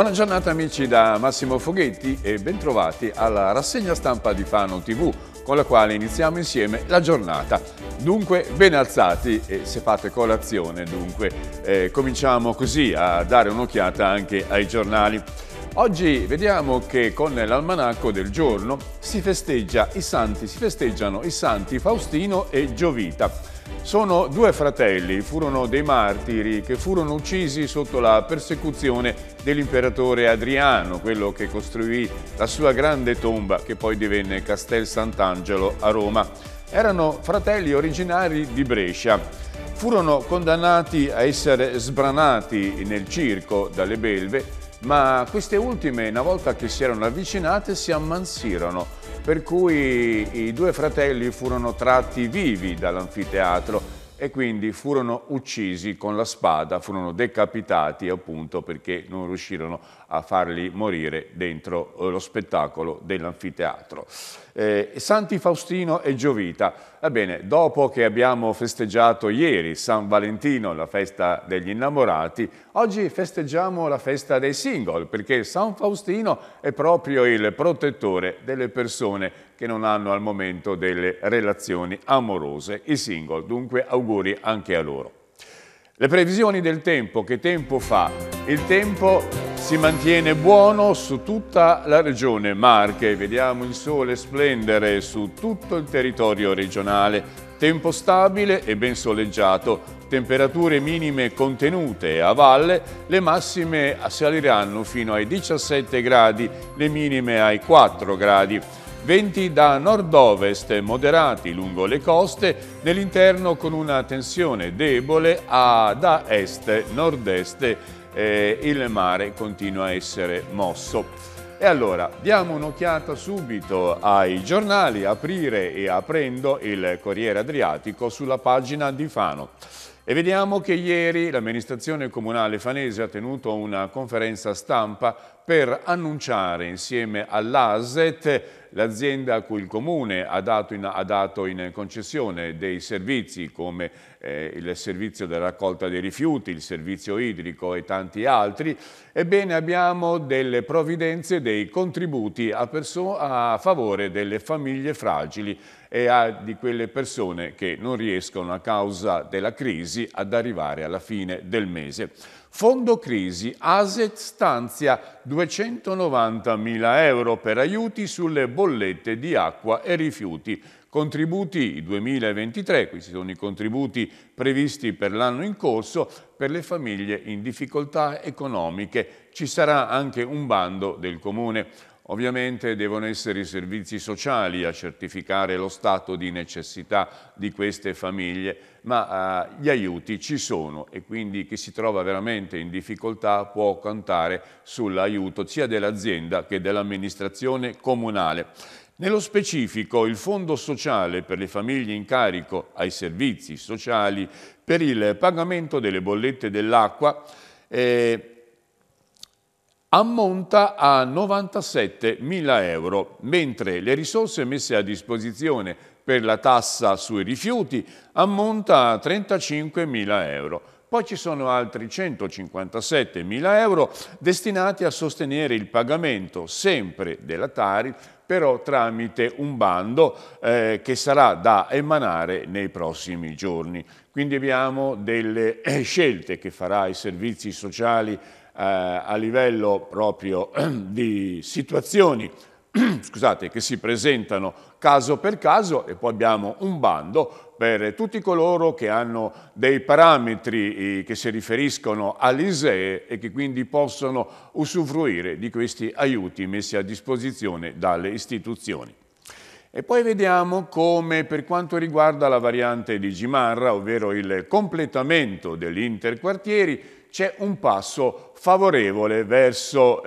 Buona giornata amici da Massimo Foghetti e bentrovati alla rassegna stampa di Fano TV con la quale iniziamo insieme la giornata. Dunque ben alzati e se fate colazione dunque eh, cominciamo così a dare un'occhiata anche ai giornali. Oggi vediamo che con l'almanacco del giorno si festeggia i santi, si festeggiano i santi Faustino e Giovita. Sono due fratelli, furono dei martiri che furono uccisi sotto la persecuzione dell'imperatore Adriano, quello che costruì la sua grande tomba che poi divenne Castel Sant'Angelo a Roma. Erano fratelli originari di Brescia furono condannati a essere sbranati nel circo dalle belve, ma queste ultime, una volta che si erano avvicinate, si ammansirono per cui i due fratelli furono tratti vivi dall'anfiteatro e quindi furono uccisi con la spada, furono decapitati appunto perché non riuscirono a farli morire dentro eh, lo spettacolo dell'anfiteatro. Eh, Santi Faustino e Giovita Ebbene, dopo che abbiamo festeggiato ieri San Valentino, la festa degli innamorati, oggi festeggiamo la festa dei single, perché San Faustino è proprio il protettore delle persone che non hanno al momento delle relazioni amorose, i single. Dunque auguri anche a loro. Le previsioni del tempo, che tempo fa? Il tempo si mantiene buono su tutta la regione Marche, vediamo il sole splendere su tutto il territorio regionale. Tempo stabile e ben soleggiato, temperature minime contenute a valle, le massime saliranno fino ai 17 gradi, le minime ai 4 gradi. Venti da nord-ovest moderati lungo le coste, nell'interno con una tensione debole a da est-nord-est eh, il mare continua a essere mosso. E allora diamo un'occhiata subito ai giornali, aprire e aprendo il Corriere Adriatico sulla pagina di Fano. E vediamo che ieri l'amministrazione comunale fanese ha tenuto una conferenza stampa per annunciare insieme all'ASET l'azienda a cui il Comune ha dato in, ha dato in concessione dei servizi come eh, il servizio della raccolta dei rifiuti, il servizio idrico e tanti altri, ebbene abbiamo delle provvidenze, dei contributi a, a favore delle famiglie fragili e a di quelle persone che non riescono a causa della crisi ad arrivare alla fine del mese. Fondo crisi, ASET stanzia 290 mila euro per aiuti sulle bollette di acqua e rifiuti. Contributi 2023, questi sono i contributi previsti per l'anno in corso per le famiglie in difficoltà economiche. Ci sarà anche un bando del Comune. Ovviamente devono essere i servizi sociali a certificare lo stato di necessità di queste famiglie, ma eh, gli aiuti ci sono e quindi chi si trova veramente in difficoltà può contare sull'aiuto sia dell'azienda che dell'amministrazione comunale. Nello specifico il Fondo Sociale per le famiglie in carico ai servizi sociali per il pagamento delle bollette dell'acqua eh, ammonta a 97.000 euro, mentre le risorse messe a disposizione per la tassa sui rifiuti ammonta a 35.000 euro. Poi ci sono altri 157.000 euro destinati a sostenere il pagamento sempre della Tari, però tramite un bando eh, che sarà da emanare nei prossimi giorni. Quindi abbiamo delle eh, scelte che farà i servizi sociali eh, a livello proprio di situazioni scusate, che si presentano caso per caso e poi abbiamo un bando per tutti coloro che hanno dei parametri che si riferiscono all'ISEE e che quindi possono usufruire di questi aiuti messi a disposizione dalle istituzioni. E poi vediamo come per quanto riguarda la variante di Gimarra, ovvero il completamento degli interquartieri, c'è un passo favorevole verso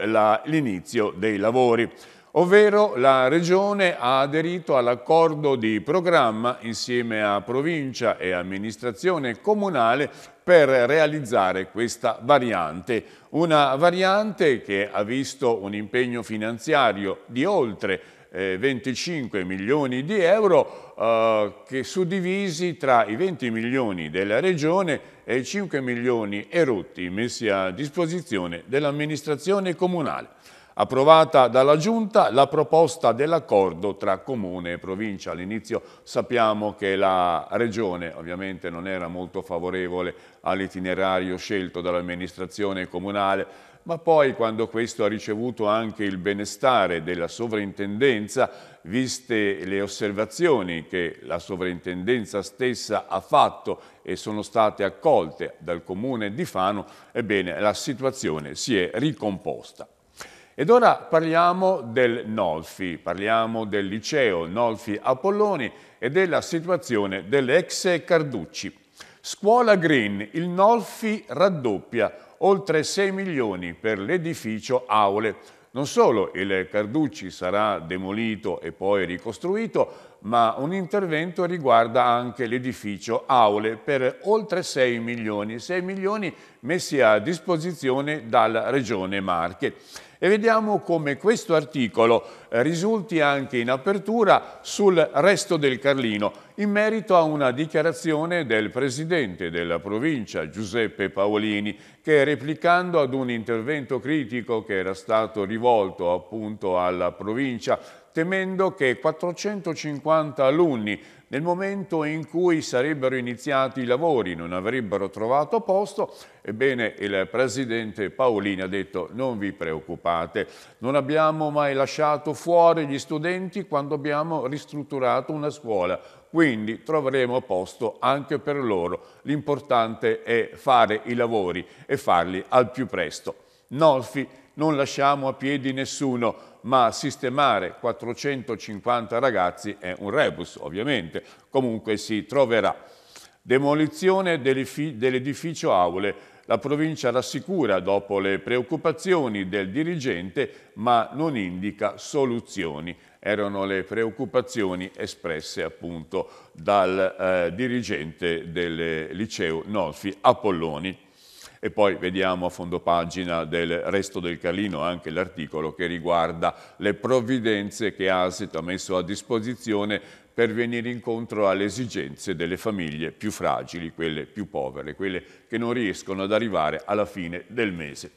l'inizio dei lavori ovvero la Regione ha aderito all'accordo di programma insieme a provincia e amministrazione comunale per realizzare questa variante, una variante che ha visto un impegno finanziario di oltre eh, 25 milioni di euro eh, che suddivisi tra i 20 milioni della Regione e i 5 milioni erotti messi a disposizione dell'amministrazione comunale. Approvata dalla Giunta la proposta dell'accordo tra Comune e Provincia. All'inizio sappiamo che la Regione ovviamente non era molto favorevole all'itinerario scelto dall'amministrazione comunale ma poi quando questo ha ricevuto anche il benestare della sovrintendenza, viste le osservazioni che la sovrintendenza stessa ha fatto e sono state accolte dal comune di Fano, ebbene la situazione si è ricomposta. Ed ora parliamo del Nolfi, parliamo del liceo Nolfi Apolloni e della situazione dell'ex Carducci. Scuola Green, il Nolfi raddoppia oltre 6 milioni per l'edificio Aule. Non solo il Carducci sarà demolito e poi ricostruito, ma un intervento riguarda anche l'edificio aule per oltre 6 milioni, 6 milioni messi a disposizione dalla Regione Marche. E vediamo come questo articolo eh, risulti anche in apertura sul resto del Carlino, in merito a una dichiarazione del presidente della provincia, Giuseppe Paolini, che replicando ad un intervento critico che era stato rivolto appunto alla provincia temendo che 450 alunni nel momento in cui sarebbero iniziati i lavori non avrebbero trovato posto, ebbene il presidente Paolini ha detto non vi preoccupate, non abbiamo mai lasciato fuori gli studenti quando abbiamo ristrutturato una scuola, quindi troveremo posto anche per loro. L'importante è fare i lavori e farli al più presto. Nolfi, non lasciamo a piedi nessuno, ma sistemare 450 ragazzi è un rebus, ovviamente. Comunque si troverà. Demolizione dell'edificio Aule. La provincia rassicura dopo le preoccupazioni del dirigente, ma non indica soluzioni. Erano le preoccupazioni espresse appunto dal eh, dirigente del liceo Nolfi Apolloni. E poi vediamo a fondo pagina del resto del Carlino anche l'articolo che riguarda le provvidenze che ASET ha messo a disposizione per venire incontro alle esigenze delle famiglie più fragili, quelle più povere, quelle che non riescono ad arrivare alla fine del mese.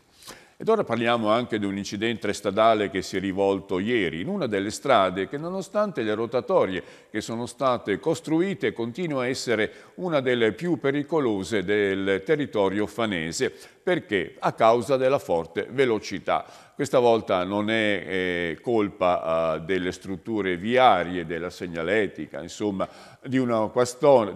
Ed ora parliamo anche di un incidente stradale che si è rivolto ieri in una delle strade che nonostante le rotatorie che sono state costruite continua a essere una delle più pericolose del territorio fanese. Perché? A causa della forte velocità. Questa volta non è eh, colpa eh, delle strutture viarie, della segnaletica, insomma di, una,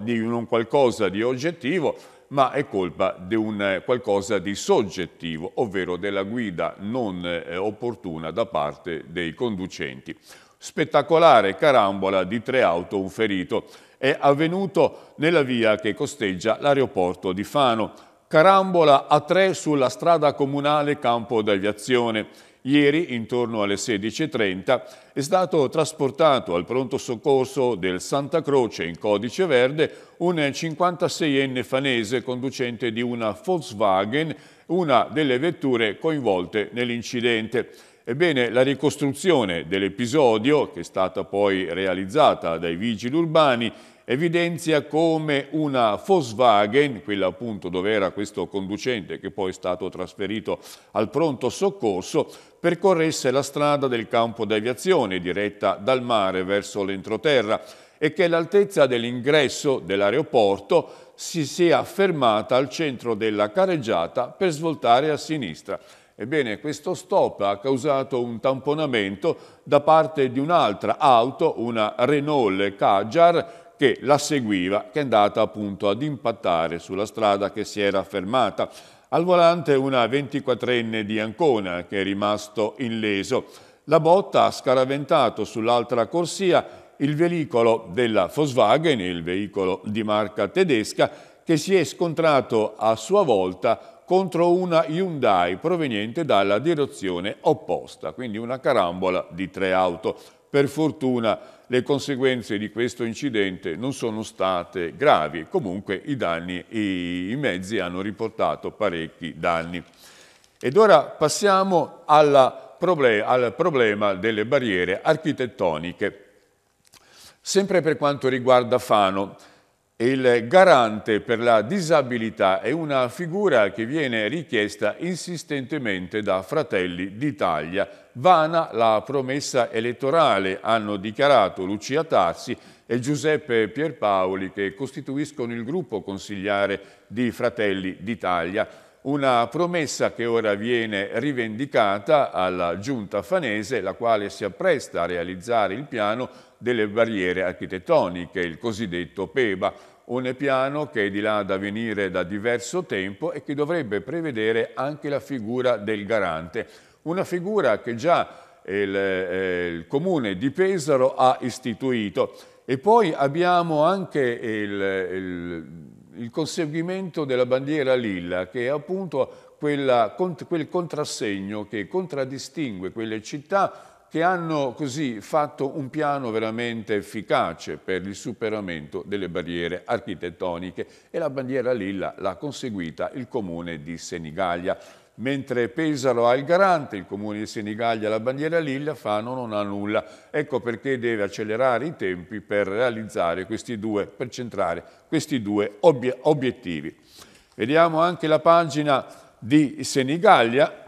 di un qualcosa di oggettivo, ma è colpa di un eh, qualcosa di soggettivo, ovvero della guida non eh, opportuna da parte dei conducenti. Spettacolare carambola di tre auto, un ferito, è avvenuto nella via che costeggia l'aeroporto di Fano. Carambola a tre sulla strada comunale Campo d'Aviazione. Ieri, intorno alle 16.30, è stato trasportato al pronto soccorso del Santa Croce in codice verde un 56enne fanese conducente di una Volkswagen, una delle vetture coinvolte nell'incidente. Ebbene, la ricostruzione dell'episodio, che è stata poi realizzata dai vigili urbani, evidenzia come una Volkswagen, quella appunto dove era questo conducente che poi è stato trasferito al pronto soccorso, percorresse la strada del campo d'aviazione diretta dal mare verso l'entroterra e che l'altezza dell'ingresso dell'aeroporto si sia fermata al centro della carreggiata per svoltare a sinistra. Ebbene, questo stop ha causato un tamponamento da parte di un'altra auto, una Renault Kajar, che la seguiva, che è andata appunto ad impattare sulla strada che si era fermata. Al volante una 24enne di Ancona che è rimasto illeso. La botta ha scaraventato sull'altra corsia il veicolo della Volkswagen, il veicolo di marca tedesca, che si è scontrato a sua volta contro una Hyundai proveniente dalla direzione opposta, quindi una carambola di tre auto. Per fortuna le conseguenze di questo incidente non sono state gravi, comunque i, danni, i, i mezzi hanno riportato parecchi danni. Ed ora passiamo proble al problema delle barriere architettoniche. Sempre per quanto riguarda Fano, il garante per la disabilità è una figura che viene richiesta insistentemente da Fratelli d'Italia vana la promessa elettorale, hanno dichiarato Lucia Tazzi e Giuseppe Pierpaoli che costituiscono il gruppo consigliare di Fratelli d'Italia. Una promessa che ora viene rivendicata alla giunta fanese, la quale si appresta a realizzare il piano delle barriere architettoniche, il cosiddetto PEBA, un piano che è di là da venire da diverso tempo e che dovrebbe prevedere anche la figura del garante una figura che già il, eh, il comune di Pesaro ha istituito. E poi abbiamo anche il, il, il conseguimento della bandiera lilla, che è appunto quella, quel contrassegno che contraddistingue quelle città che hanno così fatto un piano veramente efficace per il superamento delle barriere architettoniche e la bandiera lilla l'ha conseguita il comune di Senigallia mentre Pesaro ha il garante, il comune di Senigallia la bandiera Lilla, Fano non ha nulla. Ecco perché deve accelerare i tempi per realizzare questi due, per centrare questi due obiettivi. Vediamo anche la pagina di Senigallia.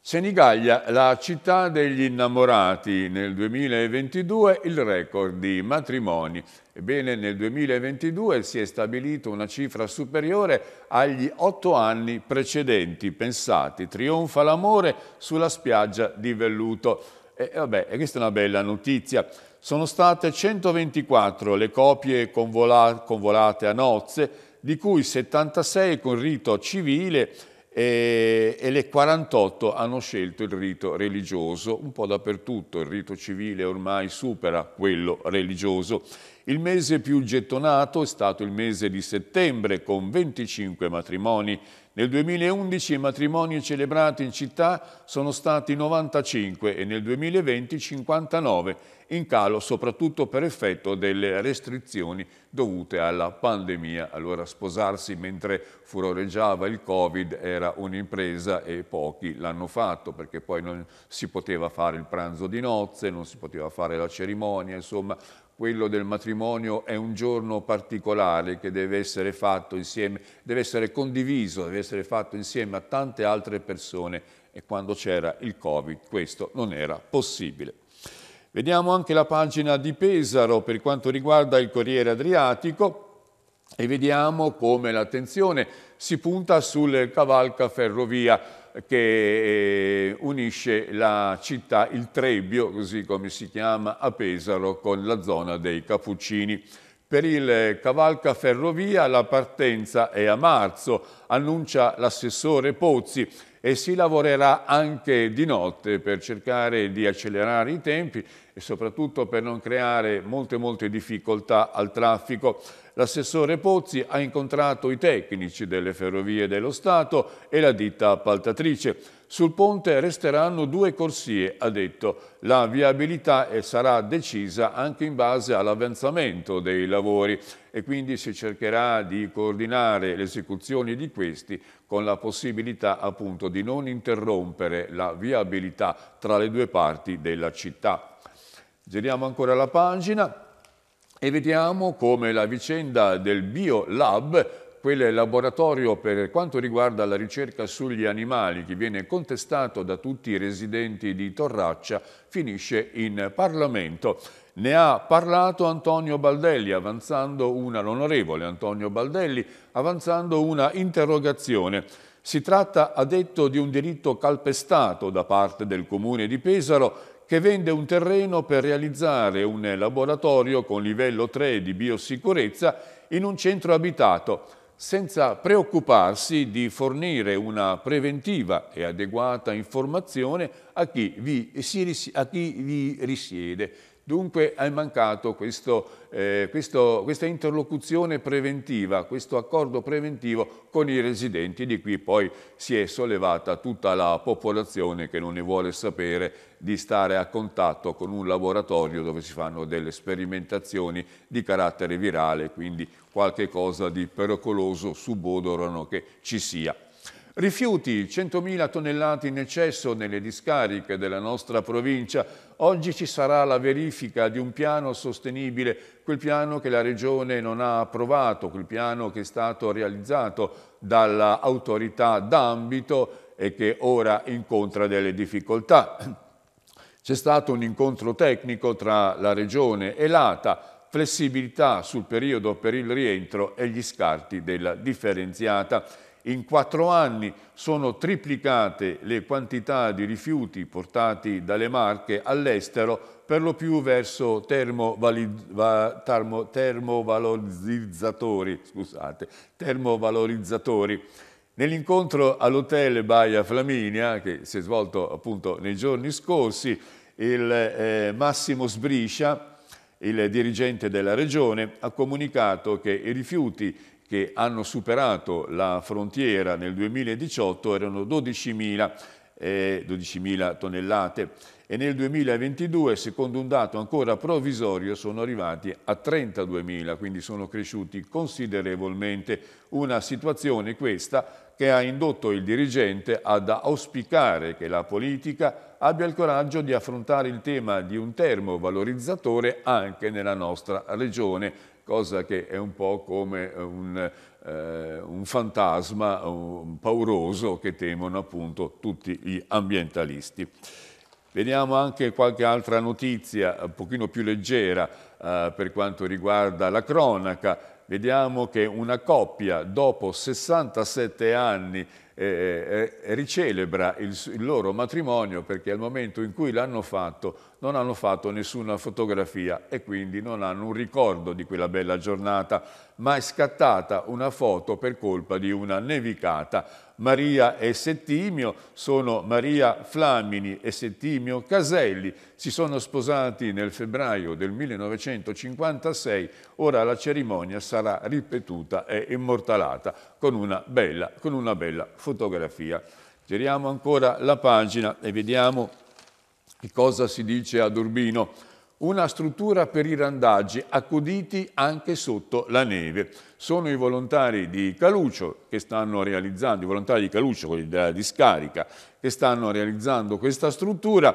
Senigallia, la città degli innamorati, nel 2022 il record di matrimoni Ebbene, nel 2022 si è stabilito una cifra superiore agli otto anni precedenti, Pensate, trionfa l'amore sulla spiaggia di Velluto. E vabbè, questa è una bella notizia. Sono state 124 le copie convola convolate a nozze, di cui 76 con rito civile e, e, le 48 hanno scelto il rito religioso. Un po' dappertutto il rito civile ormai supera quello religioso. Il mese più gettonato è stato il mese di settembre con 25 matrimoni. Nel 2011 i matrimoni celebrati in città sono stati 95 e nel 2020 59 in calo soprattutto per effetto delle restrizioni dovute alla pandemia. Allora sposarsi mentre furoreggiava il Covid era un'impresa e pochi l'hanno fatto perché poi non si poteva fare il pranzo di nozze, non si poteva fare la cerimonia, insomma quello del matrimonio è un giorno particolare che deve essere fatto insieme, deve essere condiviso, deve essere fatto insieme a tante altre persone e quando c'era il Covid questo non era possibile. Vediamo anche la pagina di Pesaro per quanto riguarda il Corriere Adriatico e vediamo come l'attenzione si punta sul cavalca ferrovia che eh, unisce la città, il Trebbio, così come si chiama, a Pesaro con la zona dei Cappuccini. Per il cavalca ferrovia la partenza è a marzo, annuncia l'assessore Pozzi, e si lavorerà anche di notte per cercare di accelerare i tempi e soprattutto per non creare molte molte difficoltà al traffico. L'assessore Pozzi ha incontrato i tecnici delle Ferrovie dello Stato e la ditta appaltatrice. Sul ponte resteranno due corsie, ha detto. La viabilità eh, sarà decisa anche in base all'avanzamento dei lavori e quindi si cercherà di coordinare l'esecuzione di questi con la possibilità appunto di non interrompere la viabilità tra le due parti della città. Giriamo ancora la pagina e vediamo come la vicenda del Biolab quel laboratorio per quanto riguarda la ricerca sugli animali che viene contestato da tutti i residenti di Torraccia, finisce in Parlamento. Ne ha parlato Antonio Baldelli, avanzando una, l'onorevole Antonio Baldelli, avanzando una interrogazione. Si tratta, ha detto, di un diritto calpestato da parte del Comune di Pesaro che vende un terreno per realizzare un laboratorio con livello 3 di biosicurezza in un centro abitato senza preoccuparsi di fornire una preventiva e adeguata informazione a chi vi, si, a chi vi risiede Dunque è mancato questo, eh, questo, questa interlocuzione preventiva, questo accordo preventivo con i residenti, di cui poi si è sollevata tutta la popolazione che non ne vuole sapere di stare a contatto con un laboratorio dove si fanno delle sperimentazioni di carattere virale, quindi qualche cosa di pericoloso subodorano che ci sia. Rifiuti, 100.000 tonnellate in eccesso nelle discariche della nostra provincia. Oggi ci sarà la verifica di un piano sostenibile, quel piano che la Regione non ha approvato, quel piano che è stato realizzato dall'autorità d'ambito e che ora incontra delle difficoltà. C'è stato un incontro tecnico tra la Regione e l'ATA, flessibilità sul periodo per il rientro e gli scarti della differenziata. In quattro anni sono triplicate le quantità di rifiuti portati dalle Marche all'estero, per lo più verso termovalorizzatori. Scusate, termovalorizzatori. Nell'incontro all'hotel Baia Flaminia, che si è svolto appunto nei giorni scorsi, il eh, Massimo Sbriscia, il dirigente della Regione, ha comunicato che i rifiuti che hanno superato la frontiera nel 2018 erano 12.000 eh, 12 tonnellate e nel 2022, secondo un dato ancora provvisorio, sono arrivati a 32.000, quindi sono cresciuti considerevolmente. Una situazione questa che ha indotto il dirigente ad auspicare che la politica abbia il coraggio di affrontare il tema di un termovalorizzatore anche nella nostra regione, cosa che è un po' come un, eh, un fantasma un pauroso che temono appunto tutti gli ambientalisti. Vediamo anche qualche altra notizia un pochino più leggera eh, per quanto riguarda la cronaca. Vediamo che una coppia dopo 67 anni eh, eh, ricelebra il, il, loro matrimonio perché al momento in cui l'hanno fatto non hanno fatto nessuna fotografia e quindi non hanno un ricordo di quella bella giornata, ma è scattata una foto per colpa di una nevicata Maria e Settimio, sono Maria Flamini e Settimio Caselli, si sono sposati nel febbraio del 1956, ora la cerimonia sarà ripetuta e immortalata con una bella, con una bella fotografia. Giriamo ancora la pagina e vediamo che cosa si dice ad Urbino una struttura per i randaggi accuditi anche sotto la neve. Sono i volontari di Caluccio che stanno realizzando, i volontari di Caluccio, quelli della discarica, che stanno realizzando questa struttura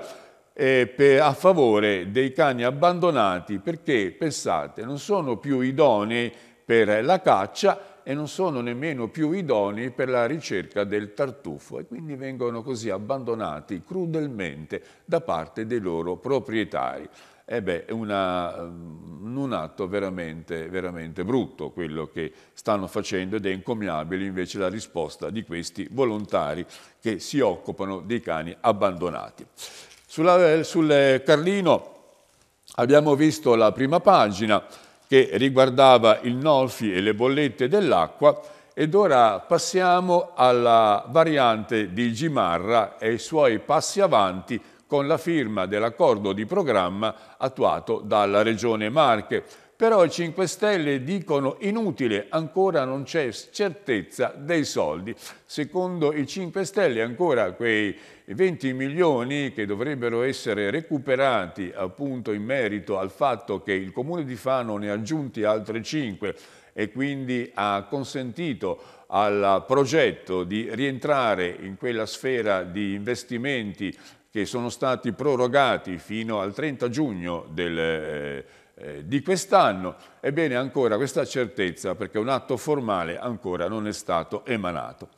eh, per, a favore dei cani abbandonati perché, pensate, non sono più idonei per la caccia e non sono nemmeno più idonei per la ricerca del tartufo e quindi vengono così abbandonati crudelmente da parte dei loro proprietari. E eh beh, una, mm, un atto veramente, veramente brutto quello che stanno facendo ed è incommiabile invece la risposta di questi volontari che si occupano dei cani abbandonati. Sulla, eh, sul Carlino abbiamo visto la prima pagina che riguardava il Nolfi e le bollette dell'acqua ed ora passiamo alla variante di Gimarra e i suoi passi avanti con la firma dell'accordo di programma attuato dalla Regione Marche. Però i 5 Stelle dicono inutile, ancora non c'è certezza dei soldi. Secondo i 5 Stelle ancora quei 20 milioni che dovrebbero essere recuperati appunto in merito al fatto che il Comune di Fano ne ha aggiunti altri 5 e quindi ha consentito al progetto di rientrare in quella sfera di investimenti che sono stati prorogati fino al 30 giugno del, eh, eh, di quest'anno. Ebbene, ancora questa certezza, perché un atto formale ancora non è stato emanato.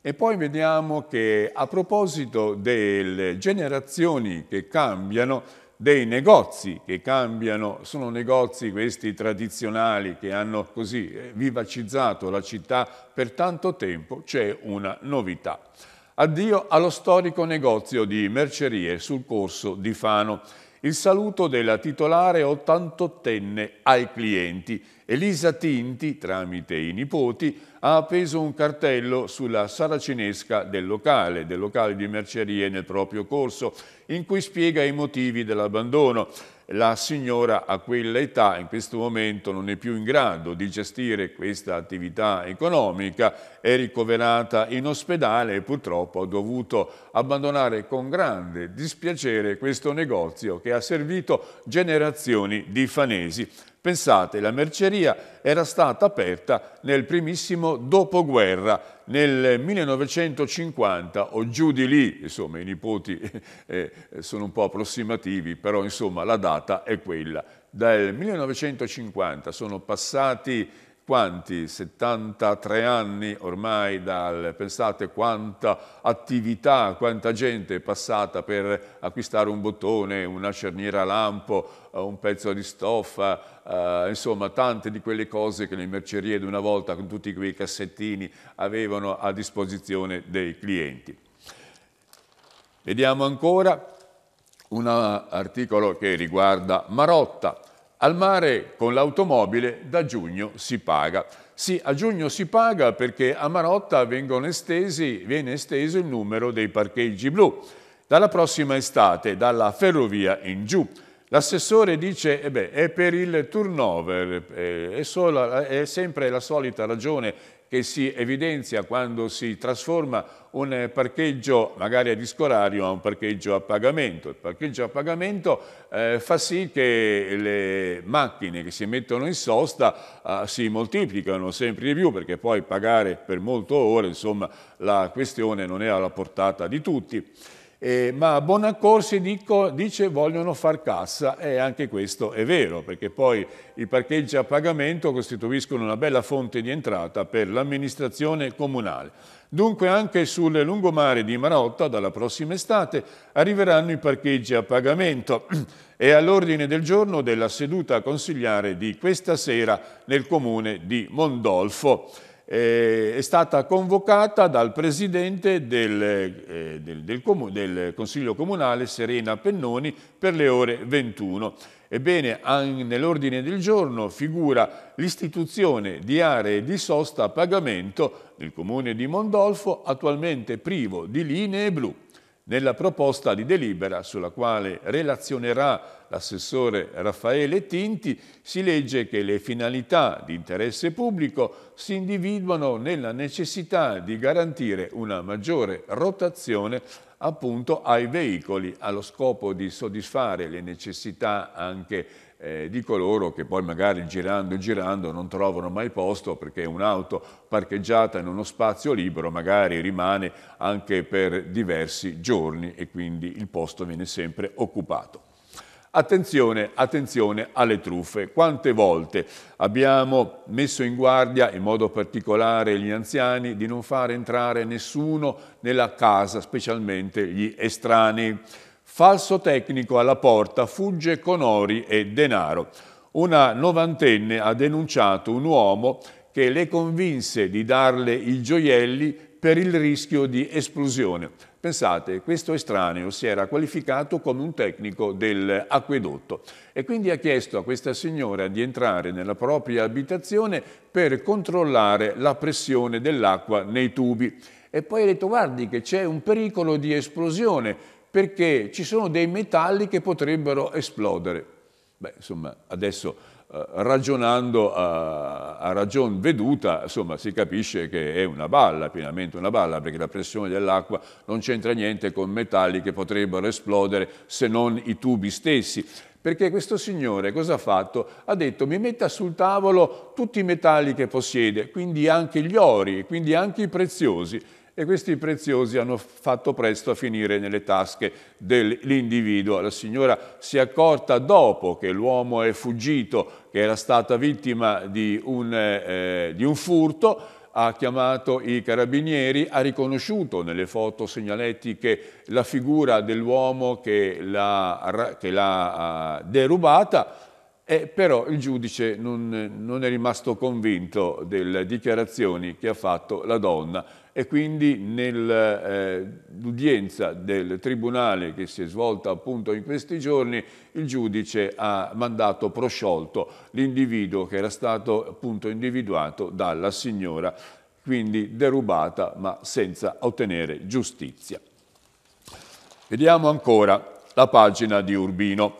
E poi vediamo che a proposito delle generazioni che cambiano, dei negozi che cambiano, sono negozi questi tradizionali che hanno così eh, vivacizzato la città per tanto tempo, c'è una novità. Addio allo storico negozio di mercerie sul corso di Fano. Il saluto della titolare 88enne ai clienti. Elisa Tinti, tramite i nipoti, ha appeso un cartello sulla saracinesca del locale, del locale di mercerie nel proprio corso, in cui spiega i motivi dell'abbandono la signora a quell'età in questo momento non è più in grado di gestire questa attività economica, è ricoverata in ospedale e purtroppo ha dovuto abbandonare con grande dispiacere questo negozio che ha servito generazioni di fanesi. Pensate, la merceria era stata aperta nel primissimo dopoguerra, nel 1950 o giù di lì, insomma i nipoti eh, eh, sono un po' approssimativi, però insomma la data è quella. Dal 1950 sono passati quanti 73 anni ormai dal, pensate quanta attività, quanta gente è passata per acquistare un bottone, una cerniera lampo, eh, un pezzo di stoffa, eh, insomma tante di quelle cose che le mercerie di una volta con tutti quei cassettini avevano a disposizione dei clienti. Vediamo ancora un articolo che riguarda Marotta. Al mare con l'automobile da giugno si paga. Sì, a giugno si paga perché a Marotta estesi, viene esteso il numero dei parcheggi blu. Dalla prossima estate, dalla ferrovia in giù. L'assessore dice eh beh, è per il turnover, eh, è, sola, è sempre la solita ragione che si evidenzia quando si trasforma un parcheggio magari a disco orario a un parcheggio a pagamento. Il parcheggio a pagamento eh, fa sì che le macchine che si mettono in sosta eh, si moltiplicano sempre di più perché poi pagare per molto ore, insomma, la questione non è alla portata di tutti. Eh, ma Bonaccorsi dico, dice vogliono far cassa e anche questo è vero perché poi i parcheggi a pagamento costituiscono una bella fonte di entrata per l'amministrazione comunale. Dunque anche sul lungomare di Marotta dalla prossima estate arriveranno i parcheggi a pagamento e all'ordine del giorno della seduta consigliare di questa sera nel comune di Mondolfo eh, è stata convocata dal presidente del, eh, del, del, del, Consiglio Comunale Serena Pennoni per le ore 21. Ebbene, nell'ordine del giorno figura l'istituzione di aree di sosta a pagamento del comune di Mondolfo, attualmente privo di linee blu. Nella proposta di delibera, sulla quale relazionerà l'assessore Raffaele Tinti, si legge che le finalità di interesse pubblico si individuano nella necessità di garantire una maggiore rotazione appunto ai veicoli allo scopo di soddisfare le necessità anche eh, di coloro che poi magari girando e girando non trovano mai posto perché un'auto parcheggiata in uno spazio libero magari rimane anche per diversi giorni e quindi il posto viene sempre occupato. Attenzione, attenzione alle truffe. Quante volte abbiamo messo in guardia, in modo particolare gli anziani, di non far entrare nessuno nella casa, specialmente gli estranei. Falso tecnico alla porta, fugge con ori e denaro. Una novantenne ha denunciato un uomo che le convinse di darle i gioielli per il rischio di esplosione. Pensate, questo estraneo si era qualificato come un tecnico dell'acquedotto e quindi ha chiesto a questa signora di entrare nella propria abitazione per controllare la pressione dell'acqua nei tubi. E poi ha detto, guardi che c'è un pericolo di esplosione, perché ci sono dei metalli che potrebbero esplodere. Beh, insomma, adesso eh, ragionando a, eh, a ragion veduta, insomma, si capisce che è una balla, pienamente una balla, perché la pressione dell'acqua non c'entra niente con metalli che potrebbero esplodere se non i tubi stessi perché questo signore cosa ha fatto? Ha detto mi metta sul tavolo tutti i metalli che possiede, quindi anche gli ori, quindi anche i preziosi e questi preziosi hanno fatto presto a finire nelle tasche dell'individuo. La signora si è accorta dopo che l'uomo è fuggito, che era stata vittima di un, eh, di un furto, ha chiamato i carabinieri, ha riconosciuto nelle foto segnaletiche la figura dell'uomo che l'ha ah, derubata, eh, però il giudice non, non, è rimasto convinto delle dichiarazioni che ha fatto la donna e quindi nell'udienza eh, del Tribunale che si è svolta appunto in questi giorni il giudice ha mandato prosciolto l'individuo che era stato appunto individuato dalla signora, quindi derubata ma senza ottenere giustizia. Vediamo ancora la pagina di Urbino.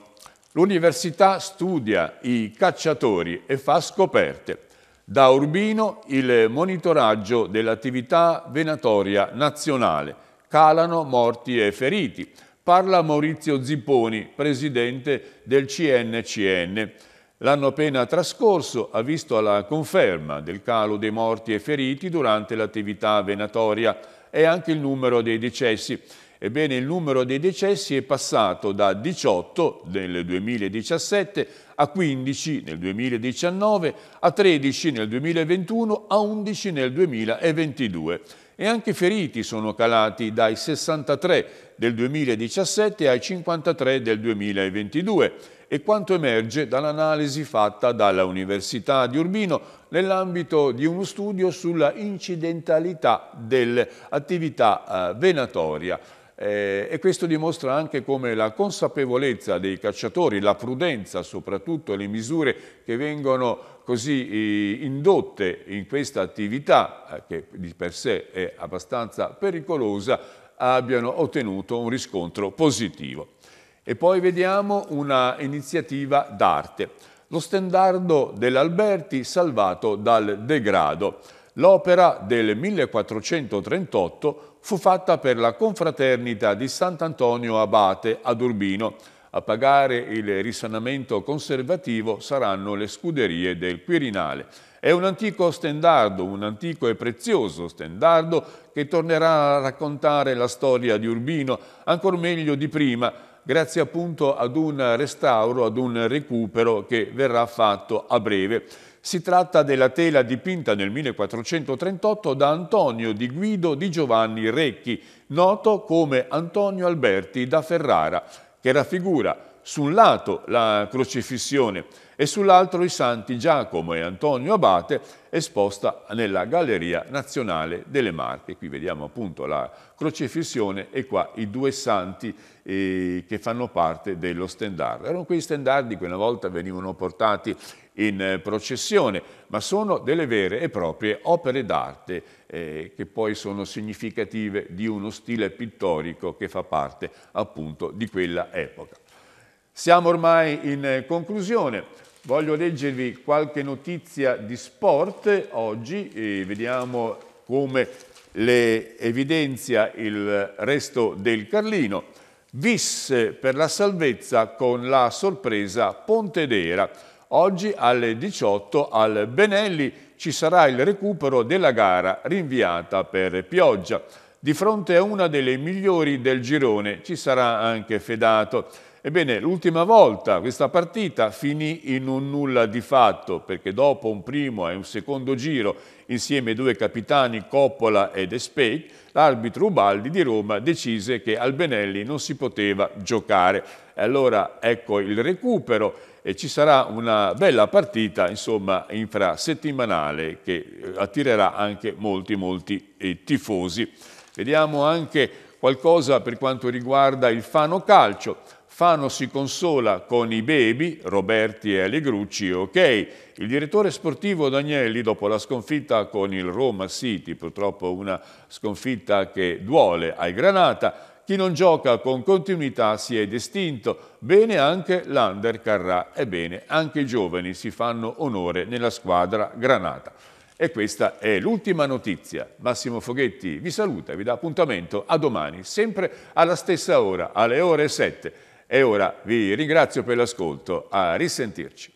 L'università studia i cacciatori e fa scoperte. Da Urbino il monitoraggio dell'attività venatoria nazionale. Calano morti e feriti. Parla Maurizio Zipponi, presidente del CNCN. L'anno appena trascorso ha visto la conferma del calo dei morti e feriti durante l'attività venatoria e anche il numero dei decessi. Ebbene, il numero dei decessi è passato da 18 nel 2017 a 15 nel 2019, a 13 nel 2021, a 11 nel 2022. E anche i feriti sono calati dai 63 del 2017 ai 53 del 2022 e quanto emerge dall'analisi fatta dalla Università di Urbino nell'ambito di uno studio sulla incidentalità dell'attività eh, venatoria. Eh, e questo dimostra anche come la consapevolezza dei cacciatori, la prudenza soprattutto, le misure che vengono così indotte in questa attività, eh, che di per sé è abbastanza pericolosa, abbiano ottenuto un riscontro positivo. E poi vediamo una iniziativa d'arte, lo stendardo dell'Alberti salvato dal degrado. L'opera del 1438 fu fatta per la confraternita di Sant'Antonio Abate ad Urbino. A pagare il risanamento conservativo saranno le scuderie del Quirinale. È un antico stendardo, un antico e prezioso stendardo che tornerà a raccontare la storia di Urbino ancora meglio di prima, grazie appunto ad un restauro, ad un recupero che verrà fatto a breve. Si tratta della tela dipinta nel 1438 da Antonio di Guido di Giovanni Recchi, noto come Antonio Alberti da Ferrara, che raffigura su un lato la crocifissione e sull'altro i santi Giacomo e Antonio Abate esposta nella Galleria Nazionale delle Marche. Qui vediamo appunto la crocifissione e qua i due santi eh, che fanno parte dello stendardo. Erano quei stendardi che una volta venivano portati in eh, processione, ma sono delle vere e proprie opere d'arte eh, che poi sono significative di uno stile pittorico che fa parte appunto di quella epoca. Siamo ormai in eh, conclusione, voglio leggervi qualche notizia di sport oggi, e vediamo come le evidenzia il resto del Carlino. Visse per la salvezza con la sorpresa Pontedera. Oggi alle 18 al Benelli ci sarà il recupero della gara rinviata per pioggia. Di fronte a una delle migliori del girone ci sarà anche Fedato. Ebbene, l'ultima volta questa partita finì in un nulla di fatto, perché dopo un primo e un secondo giro, insieme ai due capitani Coppola ed Espec, l'arbitro Ubaldi di Roma decise che al Benelli non si poteva giocare. E allora ecco il recupero e ci sarà una bella partita insomma, infrasettimanale che eh, attirerà anche molti, molti eh, tifosi. Vediamo anche qualcosa per quanto riguarda il Fano Calcio. Fano si consola con i baby, Roberti e Allegrucci, ok. Il direttore sportivo Danielli, dopo la sconfitta con il Roma City, purtroppo una sconfitta che duole ai Granata, chi non gioca con continuità si è distinto, bene anche l'Under Carrà. Ebbene, anche i giovani si fanno onore nella squadra granata. E questa è l'ultima notizia. Massimo Foghetti vi saluta e vi dà appuntamento a domani, sempre alla stessa ora, alle ore 7. E ora vi ringrazio per l'ascolto. A risentirci.